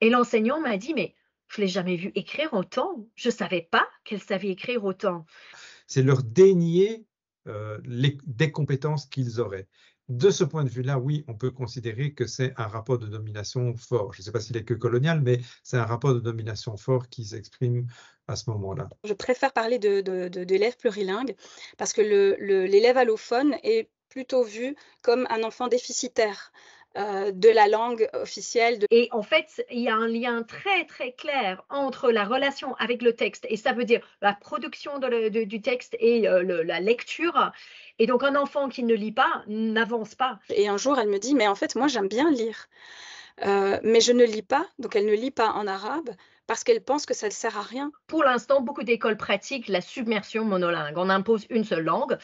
Et l'enseignant m'a dit, mais je l'ai jamais vu écrire autant. Je ne savais pas qu'elle savait écrire autant. C'est leur dénier euh, des compétences qu'ils auraient. De ce point de vue-là, oui, on peut considérer que c'est un rapport de domination fort. Je ne sais pas s'il est que colonial, mais c'est un rapport de domination fort qui s'exprime à ce moment-là. Je préfère parler de, de, de, d'élèves parce que l'élève allophone est plutôt vu comme un enfant déficitaire. Euh, de la langue officielle. Et en fait, il y a un lien très très clair entre la relation avec le texte, et ça veut dire la production du texte et euh, la lecture. Et donc un enfant qui ne lit pas n'avance pas. Et un jour, elle me dit, mais en fait, moi, j'aime bien lire. Euh, mais je ne lis pas, donc elle ne lit pas en arabe parce qu'elle pense que ça ne sert à rien. Pour l'instant, beaucoup d'écoles pratiquent la submersion monolingue. On impose une seule langue